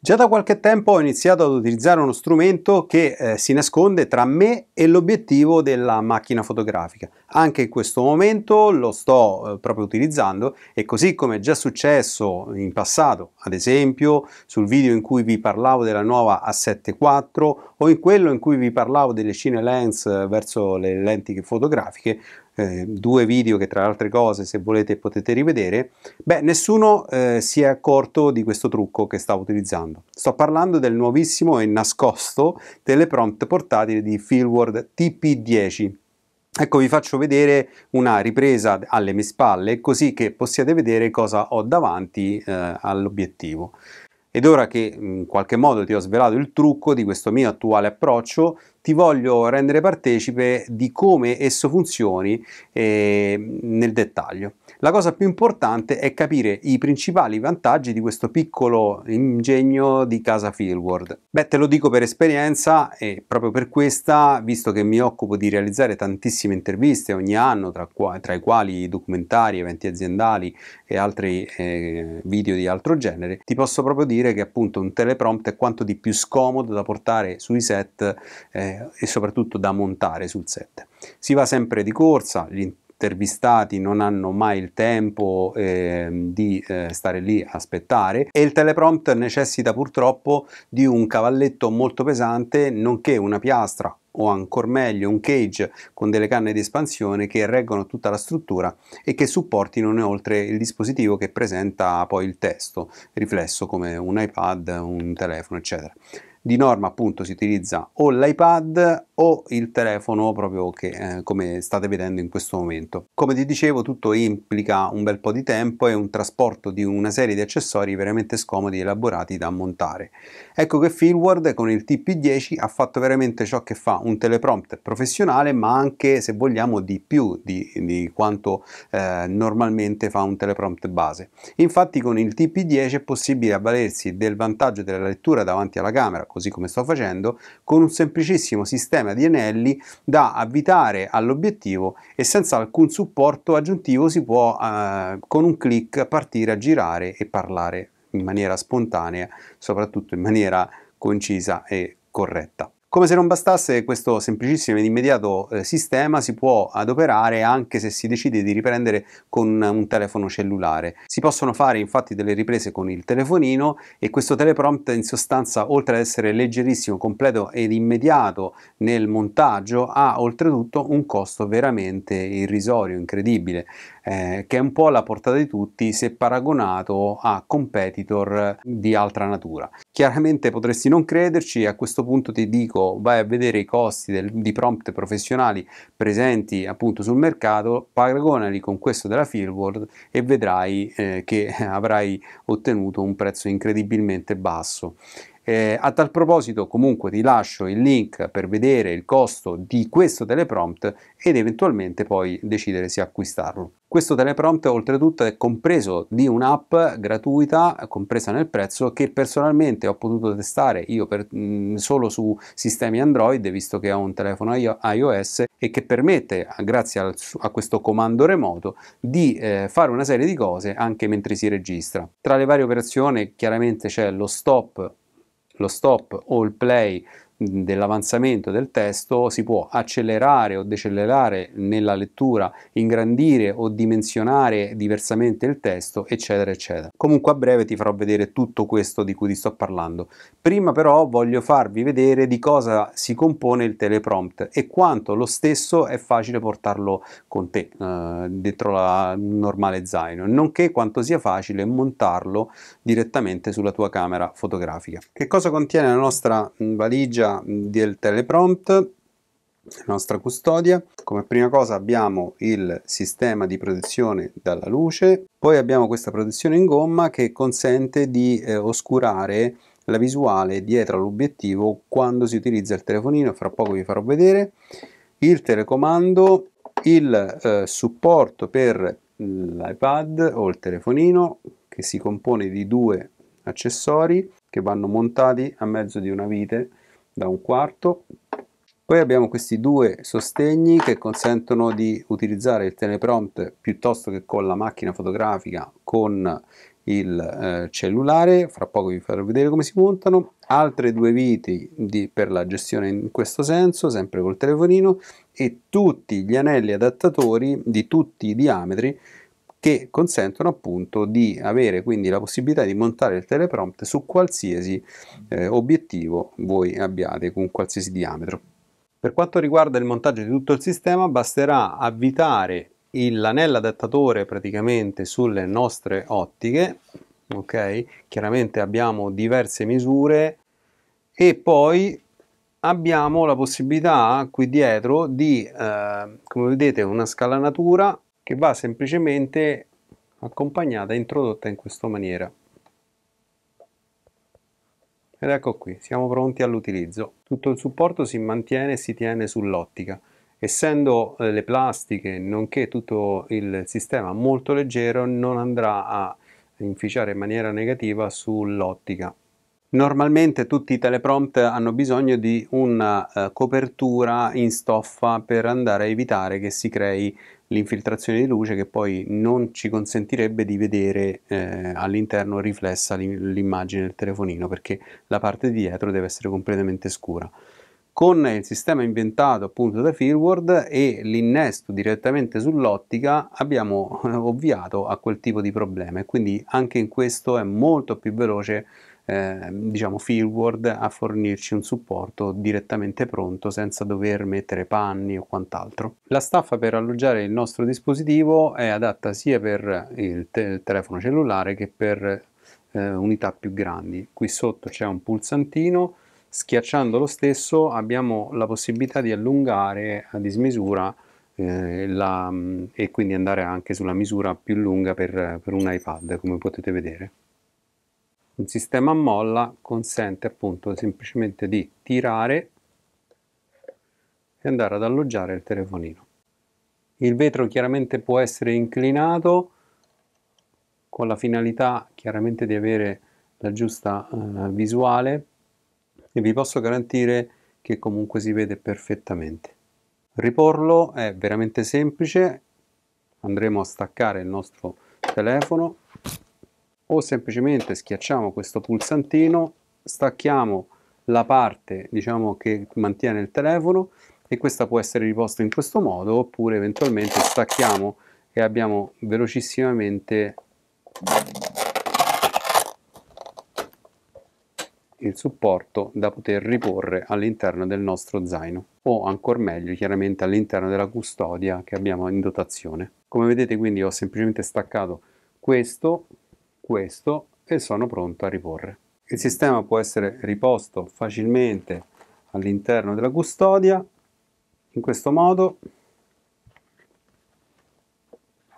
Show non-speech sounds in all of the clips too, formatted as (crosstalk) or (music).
Già da qualche tempo ho iniziato ad utilizzare uno strumento che eh, si nasconde tra me e l'obiettivo della macchina fotografica. Anche in questo momento lo sto eh, proprio utilizzando e così come è già successo in passato, ad esempio sul video in cui vi parlavo della nuova A74 o in quello in cui vi parlavo delle cine lens verso le lenti fotografiche, eh, due video che tra le altre cose se volete potete rivedere, beh nessuno eh, si è accorto di questo trucco che stavo utilizzando. Sto parlando del nuovissimo e nascosto teleprompt portatile di Fieldword TP10. Ecco vi faccio vedere una ripresa alle mie spalle così che possiate vedere cosa ho davanti eh, all'obiettivo. Ed ora che in qualche modo ti ho svelato il trucco di questo mio attuale approccio, ti voglio rendere partecipe di come esso funzioni eh, nel dettaglio. La cosa più importante è capire i principali vantaggi di questo piccolo ingegno di casa Fieldward. Beh, te lo dico per esperienza e proprio per questa, visto che mi occupo di realizzare tantissime interviste ogni anno, tra, qua, tra i quali documentari, eventi aziendali e altri eh, video di altro genere, ti posso proprio dire che appunto un teleprompt è quanto di più scomodo da portare sui set eh, e soprattutto da montare sul set. Si va sempre di corsa, gli intervistati non hanno mai il tempo eh, di eh, stare lì a aspettare e il teleprompter necessita purtroppo di un cavalletto molto pesante nonché una piastra o ancora meglio un cage con delle canne di espansione che reggono tutta la struttura e che supportino inoltre il dispositivo che presenta poi il testo riflesso come un iPad, un telefono eccetera di norma appunto si utilizza o l'iPad o il telefono proprio che, eh, come state vedendo in questo momento. Come ti dicevo tutto implica un bel po' di tempo e un trasporto di una serie di accessori veramente scomodi elaborati da montare. Ecco che Filward con il TP10 ha fatto veramente ciò che fa un teleprompter professionale ma anche se vogliamo di più di, di quanto eh, normalmente fa un teleprompter base. Infatti con il TP10 è possibile avvalersi del vantaggio della lettura davanti alla camera così come sto facendo, con un semplicissimo sistema di anelli da avvitare all'obiettivo e senza alcun supporto aggiuntivo si può eh, con un clic partire a girare e parlare in maniera spontanea, soprattutto in maniera concisa e corretta. Come se non bastasse questo semplicissimo ed immediato eh, sistema si può adoperare anche se si decide di riprendere con un telefono cellulare. Si possono fare infatti delle riprese con il telefonino e questo teleprompter in sostanza oltre ad essere leggerissimo, completo ed immediato nel montaggio ha oltretutto un costo veramente irrisorio, incredibile, eh, che è un po' alla portata di tutti se paragonato a competitor di altra natura. Chiaramente potresti non crederci e a questo punto ti dico pubblico, vai a vedere i costi del, di prompt professionali presenti appunto sul mercato, paragonali con questo della Fieldworld e vedrai eh, che (laughs) avrai ottenuto un prezzo incredibilmente basso. Eh, a tal proposito comunque ti lascio il link per vedere il costo di questo teleprompt ed eventualmente poi decidere se acquistarlo. Questo teleprompt oltretutto è compreso di un'app gratuita compresa nel prezzo che personalmente ho potuto testare io per, mh, mm, solo su sistemi Android visto che ho un telefono iOS e che permette grazie al, a questo comando remoto di eh, fare una serie di cose anche mentre si registra. Tra le varie operazioni chiaramente c'è lo stop lo stop o il play dell'avanzamento del testo si può accelerare o decelerare nella lettura, ingrandire o dimensionare diversamente il testo, eccetera, eccetera. Comunque a breve ti farò vedere tutto questo di cui ti sto parlando. Prima però voglio farvi vedere di cosa si compone il teleprompt e quanto lo stesso è facile portarlo con te eh, dentro la normale zaino, nonché quanto sia facile montarlo direttamente sulla tua camera fotografica. Che cosa contiene la nostra mm, valigia del teleprompt nostra custodia. Come prima cosa abbiamo il sistema di protezione dalla luce, poi abbiamo questa protezione in gomma che consente di eh, oscurare la visuale dietro all'obiettivo quando si utilizza il telefonino, fra poco vi farò vedere, il telecomando, il eh, supporto per mm, l'iPad o il telefonino che si compone di due accessori che vanno montati a mezzo di una vite da un quarto. Poi abbiamo questi due sostegni che consentono di utilizzare il teleprompter piuttosto che con la macchina fotografica con il eh, cellulare, fra poco vi farò vedere come si montano, altre due viti di, per la gestione in questo senso, sempre col telefonino, e tutti gli anelli adattatori di tutti i diametri che consentono appunto di avere quindi la possibilità di montare il teleprompt su qualsiasi eh, obiettivo voi abbiate con qualsiasi diametro. Per quanto riguarda il montaggio di tutto il sistema basterà avvitare l'anello adattatore praticamente sulle nostre ottiche, ok? Chiaramente abbiamo diverse misure e poi abbiamo la possibilità qui dietro di, eh, come vedete, una scalanatura che va semplicemente accompagnata e introdotta in questa maniera. Ed ecco qui, siamo pronti all'utilizzo. Tutto il supporto si mantiene e si tiene sull'ottica. Essendo eh, le plastiche, nonché tutto il sistema molto leggero, non andrà a inficiare in maniera negativa sull'ottica. Normalmente tutti i teleprompt hanno bisogno di una eh, copertura in stoffa per andare a evitare che si crei l'infiltrazione di luce che poi non ci consentirebbe di vedere eh, all'interno riflessa l'immagine del telefonino perché la parte di dietro deve essere completamente scura. Con il sistema inventato appunto da Fieldward e l'innesto direttamente sull'ottica abbiamo (laughs) ovviato a quel tipo di problema e quindi anche in questo è molto più veloce eh, diciamo Fieldward a fornirci un supporto direttamente pronto senza dover mettere panni o quant'altro. La staffa per alloggiare il nostro dispositivo è adatta sia per il, te- il telefono cellulare che per eh, unità più grandi. Qui sotto c'è un pulsantino, schiacciando lo stesso abbiamo la possibilità di allungare a dismisura eh, la, e quindi andare anche sulla misura più lunga per, per un iPad come potete vedere. Un sistema a molla consente appunto semplicemente di tirare e andare ad alloggiare il telefonino. Il vetro chiaramente può essere inclinato con la finalità chiaramente di avere la giusta eh, visuale e vi posso garantire che comunque si vede perfettamente. Riporlo è veramente semplice, andremo a staccare il nostro telefono o semplicemente schiacciamo questo pulsantino, stacchiamo la parte diciamo, che mantiene il telefono e questa può essere riposta in questo modo oppure eventualmente stacchiamo e abbiamo velocissimamente il supporto da poter riporre all'interno del nostro zaino o ancora meglio chiaramente all'interno della custodia che abbiamo in dotazione come vedete quindi ho semplicemente staccato questo questo e sono pronto a riporre. Il sistema può essere riposto facilmente all'interno della custodia in questo modo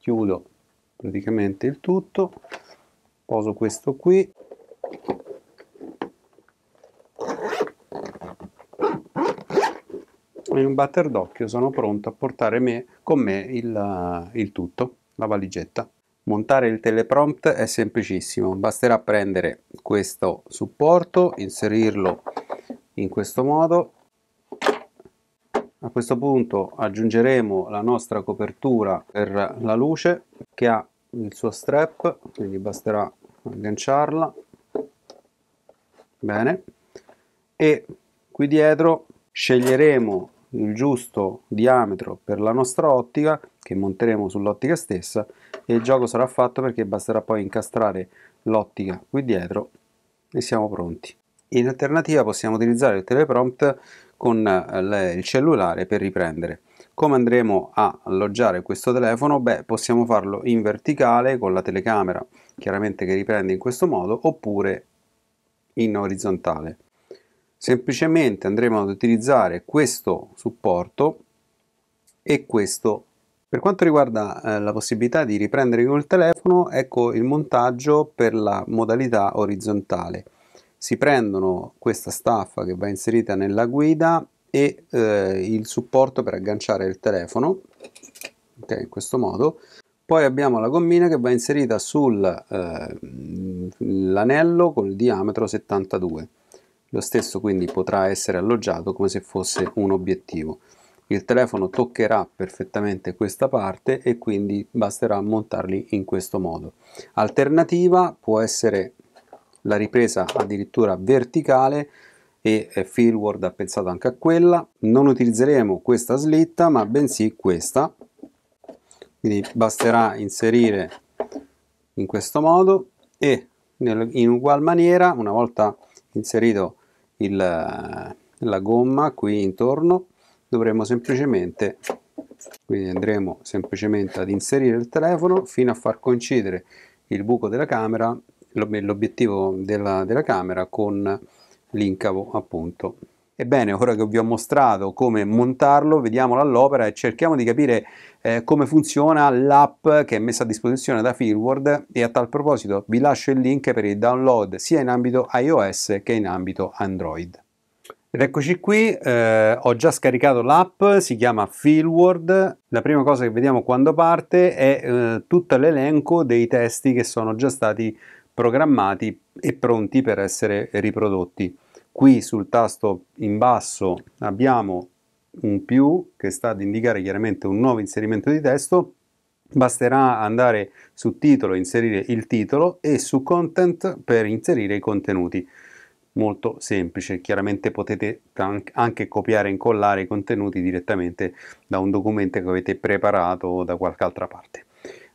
chiudo praticamente il tutto poso questo qui in un batter d'occhio sono pronto a portare me, con me il, il tutto, la valigetta. Montare il teleprompt è semplicissimo, basterà prendere questo supporto, inserirlo in questo modo. A questo punto aggiungeremo la nostra copertura per la luce che ha il suo strap, quindi basterà agganciarla. Bene. E qui dietro sceglieremo il giusto diametro per la nostra ottica che monteremo sull'ottica stessa e il gioco sarà fatto perché basterà poi incastrare l'ottica qui dietro e siamo pronti. In alternativa possiamo utilizzare il teleprompt con eh, il cellulare per riprendere. Come andremo a alloggiare questo telefono? Beh, possiamo farlo in verticale con la telecamera, chiaramente che riprende in questo modo, oppure in orizzontale semplicemente andremo ad utilizzare questo supporto e questo per quanto riguarda eh, la possibilità di riprendere col telefono ecco il montaggio per la modalità orizzontale si prendono questa staffa che va inserita nella guida e eh, il supporto per agganciare il telefono ok in questo modo poi abbiamo la gommina che va inserita sull'anello eh, col diametro 72 lo stesso quindi potrà essere alloggiato come se fosse un obiettivo. Il telefono toccherà perfettamente questa parte e quindi basterà montarli in questo modo. Alternativa può essere la ripresa addirittura verticale e eh, Fieldward ha pensato anche a quella. Non utilizzeremo questa slitta ma bensì questa. Quindi basterà inserire in questo modo e in ugual maniera una volta inserito il, la gomma qui intorno dovremo semplicemente quindi andremo semplicemente ad inserire il telefono fino a far coincidere il buco della camera l'obiettivo della, della camera con l'incavo appunto Ebbene, ora che vi ho mostrato come montarlo, vediamolo all'opera e cerchiamo di capire eh, come funziona l'app che è messa a disposizione da Fieldward e a tal proposito vi lascio il link per il download sia in ambito iOS che in ambito Android. Ed eccoci qui, eh, ho già scaricato l'app, si chiama Fieldward. La prima cosa che vediamo quando parte è eh, tutto l'elenco dei testi che sono già stati programmati e pronti per essere riprodotti. Qui sul tasto in basso abbiamo un più che sta ad indicare chiaramente un nuovo inserimento di testo basterà andare su titolo inserire il titolo e su content per inserire i contenuti molto semplice chiaramente potete anche copiare e incollare i contenuti direttamente da un documento che avete preparato o da qualche altra parte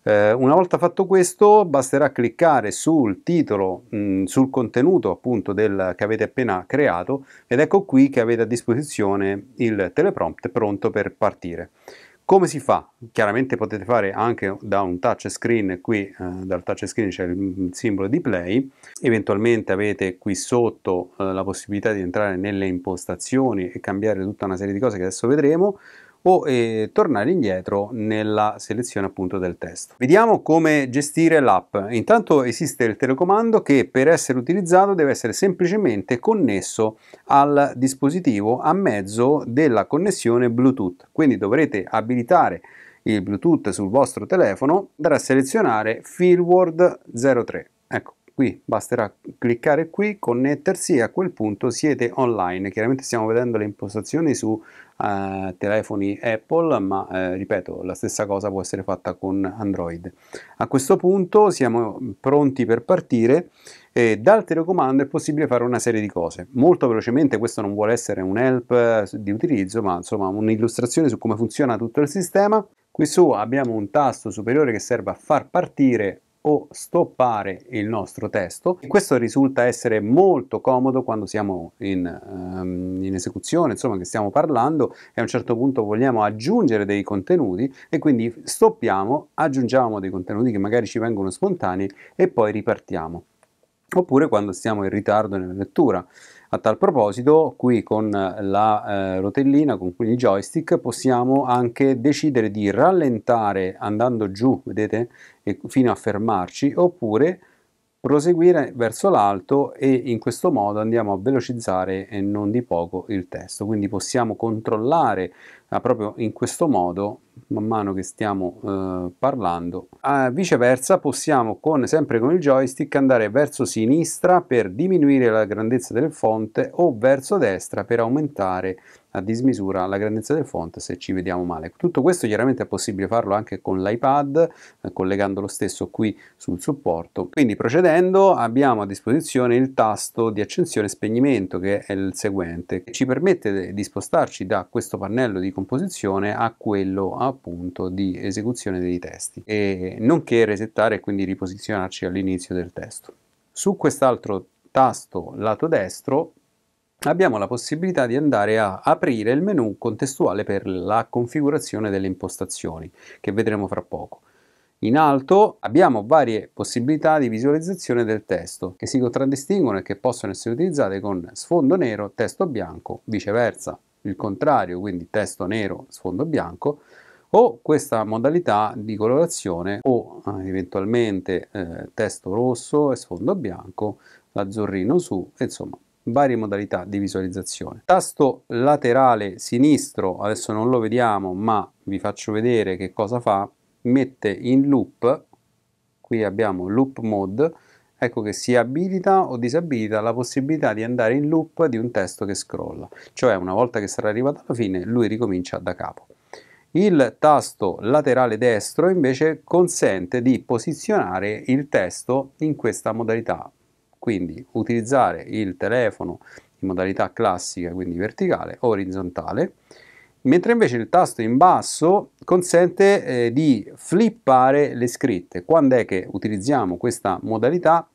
eh, una volta fatto questo basterà cliccare sul titolo, mh, mm, sul contenuto appunto del, che avete appena creato ed ecco qui che avete a disposizione il teleprompt pronto per partire. Come si fa? Chiaramente potete fare anche da un touchscreen, qui eh, dal touchscreen c'è il, mm, simbolo di play, eventualmente avete qui sotto eh, la possibilità di entrare nelle impostazioni e cambiare tutta una serie di cose che adesso vedremo, o eh, tornare indietro nella selezione appunto del testo. Vediamo come gestire l'app. Intanto esiste il telecomando che per essere utilizzato deve essere semplicemente connesso al dispositivo a mezzo della connessione Bluetooth. Quindi dovrete abilitare il Bluetooth sul vostro telefono, andare a selezionare Fieldword 03. Ecco, qui basterà cliccare qui, connettersi e a quel punto siete online. Chiaramente stiamo vedendo le impostazioni su eh, telefoni Apple, ma eh, ripeto, la stessa cosa può essere fatta con Android. A questo punto siamo pronti per partire e dal telecomando è possibile fare una serie di cose. Molto velocemente, questo non vuole essere un help eh, di utilizzo, ma insomma un'illustrazione su come funziona tutto il sistema. Qui su abbiamo un tasto superiore che serve a far partire o stoppare il nostro testo. Questo risulta essere molto comodo quando siamo in, um, in esecuzione, insomma che stiamo parlando e a un certo punto vogliamo aggiungere dei contenuti e quindi stoppiamo, aggiungiamo dei contenuti che magari ci vengono spontanei e poi ripartiamo oppure quando siamo in ritardo nella lettura. A tal proposito, qui con la eh, rotellina, con il joystick, possiamo anche decidere di rallentare andando giù, vedete, e, fino a fermarci, oppure proseguire verso l'alto e in questo modo andiamo a velocizzare e non di poco il testo. Quindi possiamo controllare Ah, proprio in questo modo, man mano che stiamo eh, parlando, ah, viceversa possiamo con, sempre con il joystick andare verso sinistra per diminuire la grandezza del fonte o verso destra per aumentare a dismisura la grandezza del fonte se ci vediamo male. Tutto questo chiaramente è possibile farlo anche con l'iPad, eh, collegando lo stesso qui sul supporto. Quindi procedendo abbiamo a disposizione il tasto di accensione e spegnimento che è il seguente, che ci permette di spostarci da questo pannello di composizione a quello appunto di esecuzione dei testi, e nonché resettare e quindi riposizionarci all'inizio del testo. Su quest'altro tasto lato destro abbiamo la possibilità di andare a aprire il menu contestuale per la configurazione delle impostazioni, che vedremo fra poco. In alto abbiamo varie possibilità di visualizzazione del testo che si contraddistinguono e che possono essere utilizzate con sfondo nero, testo bianco, viceversa il contrario, quindi testo nero, sfondo bianco, o questa modalità di colorazione o eh, eventualmente eh, testo rosso e sfondo bianco, l'azzurrino su, insomma varie modalità di visualizzazione. Tasto laterale sinistro, adesso non lo vediamo ma vi faccio vedere che cosa fa, mette in loop, qui abbiamo loop mode, ecco che si abilita o disabilita la possibilità di andare in loop di un testo che scrolla, cioè una volta che sarà arrivato alla fine lui ricomincia da capo. Il tasto laterale destro invece consente di posizionare il testo in questa modalità, quindi utilizzare il telefono in modalità classica, quindi verticale, orizzontale, mentre invece il tasto in basso consente eh, di flippare le scritte. Quando è che utilizziamo questa modalità?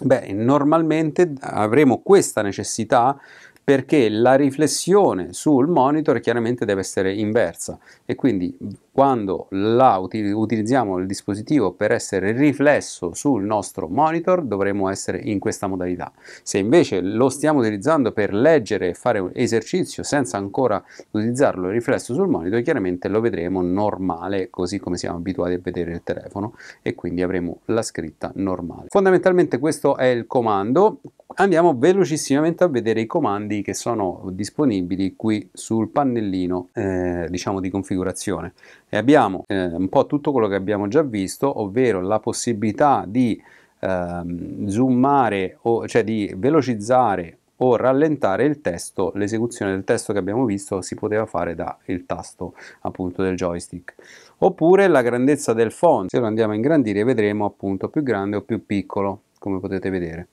Beh, normalmente avremo questa necessità perché la riflessione sul monitor chiaramente deve essere inversa e quindi quando la util- utilizziamo il dispositivo per essere riflesso sul nostro monitor dovremo essere in questa modalità. Se invece lo stiamo utilizzando per leggere e fare un esercizio senza ancora utilizzarlo riflesso sul monitor, chiaramente lo vedremo normale così come siamo abituati a vedere il telefono e quindi avremo la scritta normale. Fondamentalmente questo è il comando Andiamo velocissimamente a vedere i comandi che sono disponibili qui sul pannellino eh, diciamo di configurazione e abbiamo eh, un po' tutto quello che abbiamo già visto ovvero la possibilità di eh, zoomare o cioè di velocizzare o rallentare il testo, l'esecuzione del testo che abbiamo visto si poteva fare dal tasto appunto del joystick. Oppure la grandezza del font, se lo andiamo a ingrandire vedremo appunto più grande o più piccolo, come potete vedere.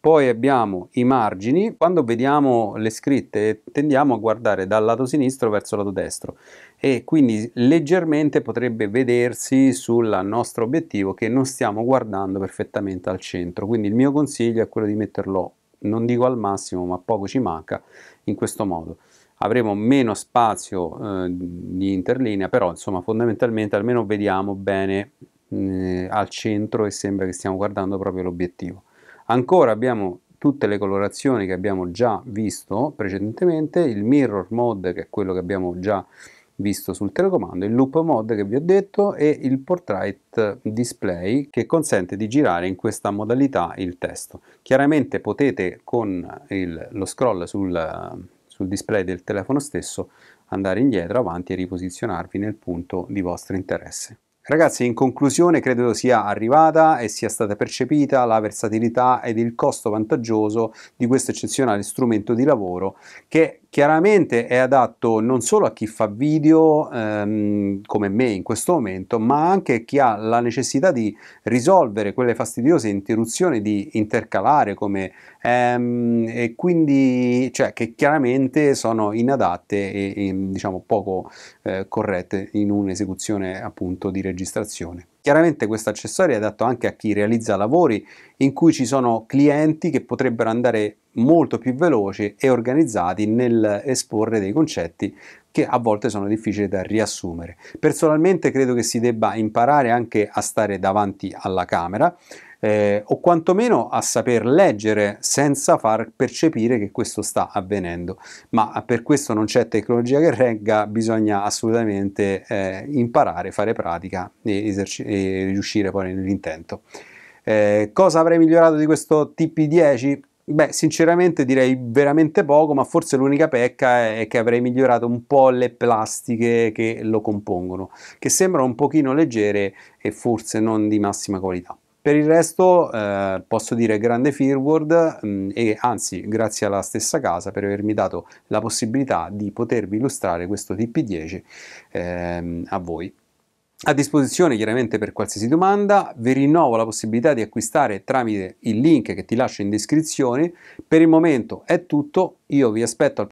Poi abbiamo i margini, quando vediamo le scritte tendiamo a guardare dal lato sinistro verso il lato destro e quindi leggermente potrebbe vedersi sul nostro obiettivo che non stiamo guardando perfettamente al centro, quindi il mio consiglio è quello di metterlo, non dico al massimo ma poco ci manca, in questo modo avremo meno spazio eh, di interlinea, però insomma fondamentalmente almeno vediamo bene eh, al centro e sembra che stiamo guardando proprio l'obiettivo. Ancora abbiamo tutte le colorazioni che abbiamo già visto precedentemente, il mirror mode che è quello che abbiamo già visto sul telecomando, il loop mode che vi ho detto e il portrait display che consente di girare in questa modalità il testo. Chiaramente potete con il, lo scroll sul, sul display del telefono stesso andare indietro, avanti e riposizionarvi nel punto di vostro interesse. Ragazzi, in conclusione credo sia arrivata e sia stata percepita la versatilità ed il costo vantaggioso di questo eccezionale strumento di lavoro che chiaramente è adatto non solo a chi fa video ehm, come me in questo momento, ma anche a chi ha la necessità di risolvere quelle fastidiose interruzioni di intercalare come ehm, e quindi cioè che chiaramente sono inadatte e, e diciamo poco eh, corrette in un'esecuzione appunto di registrazione. Chiaramente questo accessorio è adatto anche a chi realizza lavori in cui ci sono clienti che potrebbero andare molto più veloci e organizzati nel esporre dei concetti che a volte sono difficili da riassumere. Personalmente credo che si debba imparare anche a stare davanti alla camera, eh, o quantomeno a saper leggere senza far percepire che questo sta avvenendo. Ma per questo non c'è tecnologia che regga, bisogna assolutamente eh, imparare, fare pratica e, eserci- e riuscire poi nell'intento. Eh, cosa avrei migliorato di questo TP10? Beh, sinceramente direi veramente poco, ma forse l'unica pecca è che avrei migliorato un po' le plastiche che lo compongono, che sembrano un pochino leggere e forse non di massima qualità. Per il resto eh, posso dire grande Firward mh, mm, e anzi grazie alla stessa casa per avermi dato la possibilità di potervi illustrare questo TP10 ehm, a voi. A disposizione chiaramente per qualsiasi domanda, vi rinnovo la possibilità di acquistare tramite il link che ti lascio in descrizione. Per il momento è tutto, io vi aspetto al